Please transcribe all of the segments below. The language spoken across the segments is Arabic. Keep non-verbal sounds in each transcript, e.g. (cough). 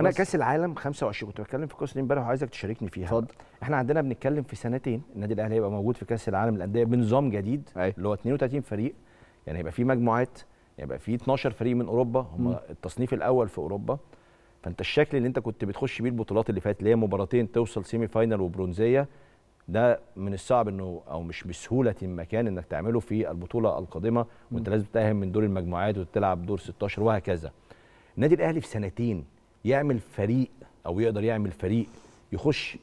انا كاس العالم 25 كنت بتكلم في قصه امبارح وعايزك تشاركني فيها اتفضل احنا عندنا بنتكلم في سنتين النادي الاهلي هيبقى موجود في كاس العالم للانديه بنظام جديد أي. اللي هو 32 فريق يعني هيبقى في مجموعات هيبقى في 12 فريق من اوروبا هم م. التصنيف الاول في اوروبا فانت الشكل اللي انت كنت بتخش بيه البطولات اللي فاتت اللي هي مباراتين توصل سيمي فاينل وبرونزيه ده من الصعب انه او مش بسهوله المكان انك تعمله في البطوله القادمه وانت لازم تتاهل من دور المجموعات وتلعب دور 16 وهكذا النادي الاهلي في سنتين يعمل فريق او يقدر يعمل فريق يخش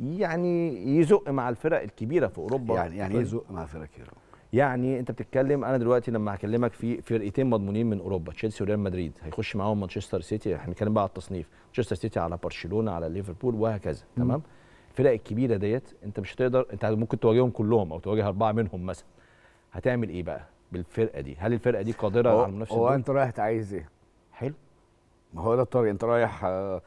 يعني يزق مع الفرق الكبيره في اوروبا يعني يعني ايه يزق مع فرق كبيره يعني انت بتتكلم انا دلوقتي لما هكلمك في فرقتين مضمونين من اوروبا تشيلسي وريال مدريد هيخش معاهم مانشستر سيتي احنا بنتكلم بقى على التصنيف مانشستر سيتي على برشلونه على ليفربول وهكذا تمام الفرق الكبيره ديت انت مش هتقدر انت ممكن تواجههم كلهم او تواجه اربعه منهم مثلا هتعمل ايه بقى بالفرقه دي هل الفرقه دي قادره على المنافسه هو انت رايح عايز ايه ما هو ده التارجت انت رايح آه،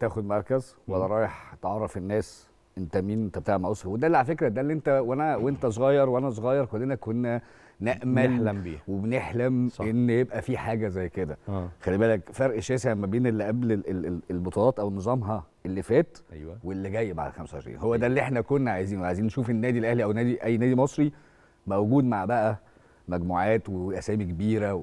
تاخد مركز ولا رايح تعرف الناس انت مين انت بتعمل اسره وده اللي على فكره ده اللي انت وانا وانت صغير وانا صغير كلنا كنا نامل نحلم بيه وبنحلم صح. ان يبقى في حاجه زي كده آه. خلي بالك فرق شاسع ما بين اللي قبل البطولات او نظامها اللي فات أيوة. واللي جاي بعد 25 هو أيوة. ده اللي احنا كنا عايزينه عايزين نشوف النادي الاهلي او نادي اي نادي مصري موجود مع بقى مجموعات واسامي كبيره و...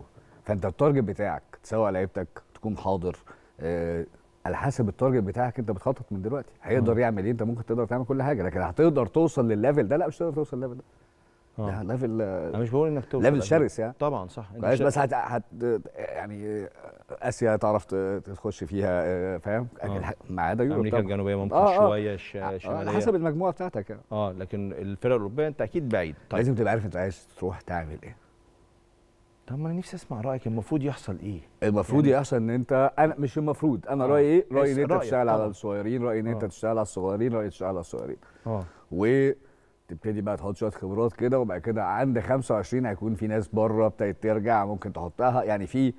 فانت التارجت بتاعك تسوق لعيبتك تكون حاضر آه على حسب التارجت بتاعك انت بتخطط من دلوقتي هيقدر آه. يعمل ايه انت ممكن تقدر تعمل كل حاجه لكن هتقدر توصل للليفل ده لا مش هتقدر توصل للليفل ده اه ليفل آه، انا مش بقول انك توصل ليفل شرس يعني طبعا صح بس, بس هت... هت... يعني آه، اسيا تعرف تخش فيها آه، فاهم آه. ما عدا يوروب امريكا الجنوبيه ممكن آه شويه الشماليه على حسب المجموعه بتاعتك يعني اه لكن الفرق الاوروبيه انت اكيد بعيد طيب. لازم تبقى عارف انت عايز تروح تعمل ايه طب ما انا نفسي اسمع رايك المفروض يحصل ايه المفروض يعني... يحصل ان انت انا مش المفروض انا آه. رايي ايه رايي ان انت تشتغل على الصغيرين رايي ان انت آه. تشتغل على الصغيرين رايي تشتغل على الصغيرين اه وتبتدي بقى تحط شويه خبرات كده وبعد كده عند 25 هيكون في ناس بره ابتدت ترجع ممكن تحطها يعني في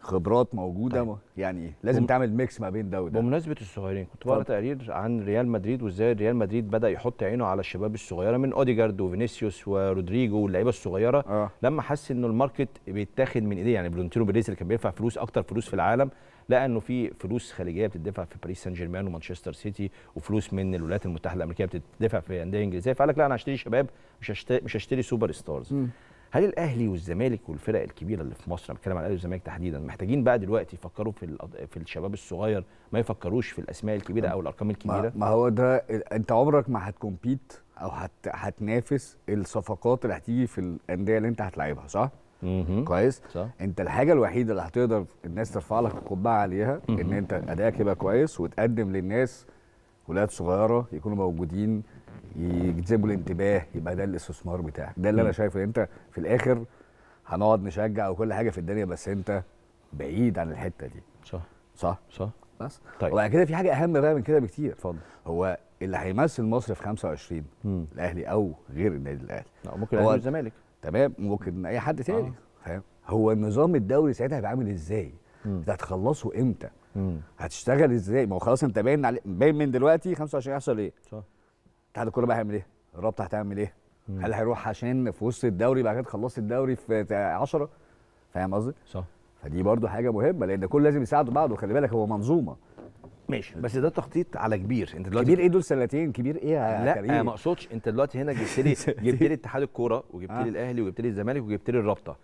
خبرات موجوده طيب. يعني لازم تعمل ميكس ما بين ده وده بمناسبه الصغيرين كنت بقرا تقرير عن ريال مدريد وازاي ريال مدريد بدا يحط عينه على الشباب الصغيره من اوديجارد وفينيسيوس ورودريجو واللعيبه الصغيره آه. لما حس ان الماركت بيتاخد من ايديه يعني فلورنتينو بيريز اللي كان بيدفع فلوس اكتر فلوس في العالم لقى انه في فلوس خليجيه بتدفع في باريس سان جيرمان ومانشستر سيتي وفلوس من الولايات المتحده الامريكيه بتدفع في انديه انجليزيه فقال لك لا انا هشتري شباب مش هشتري مش هشتري سوبر ستارز م. هل الاهلي والزمالك والفرق الكبيره اللي في مصر بتكلم عن الاهلي والزمالك تحديدا محتاجين بقى دلوقتي يفكروا في في الشباب الصغير ما يفكروش في الاسماء الكبيره او الارقام الكبيره ما هو ده انت عمرك ما هتكمبيت او هت هتنافس الصفقات اللي هتيجي في الانديه اللي انت هتلعبها صح كويس صح. انت الحاجه الوحيده اللي هتقدر الناس ترفع لك القبعه عليها ان انت ادائك يبقى كويس وتقدم للناس ولاد صغيره يكونوا موجودين يجذبوا الانتباه يبقى ده الاستثمار بتاعك ده اللي م. انا شايفه ان انت في الاخر هنقعد نشجع وكل حاجه في الدنيا بس انت بعيد عن الحته دي صح صح صح بس طيب وبعد كده في حاجه اهم بقى من كده بكتير اتفضل هو اللي هيمثل مصر في 25 م. الاهلي او غير النادي الاهلي لا ممكن هو الزمالك تمام ممكن اي حد تاني آه. فاهم هو النظام الدوري ساعتها هيبقى عامل ازاي انت هتخلصه امتى هتشتغل ازاي ما هو خلاص انت باين باين من دلوقتي 25 هيحصل ايه صح اتحاد الكوره بقى هيعمل ايه؟ الرابطه هتعمل ايه؟ مم. هل هيروح عشان في وسط الدوري بعد كده خلصت الدوري في 10 فاهم قصدي؟ صح فدي برضو حاجه مهمه لان كل لازم يساعدوا بعض وخلي بالك هو منظومه ماشي بس ده تخطيط على كبير انت دلوقتي كبير ايه دول سنتين كبير ايه يا لا كريم؟ ما اقصدش انت دلوقتي هنا جبت لي (laughs) جبت لي اتحاد الكوره وجبت لي آه. الاهلي وجبت لي الزمالك وجبت لي الرابطه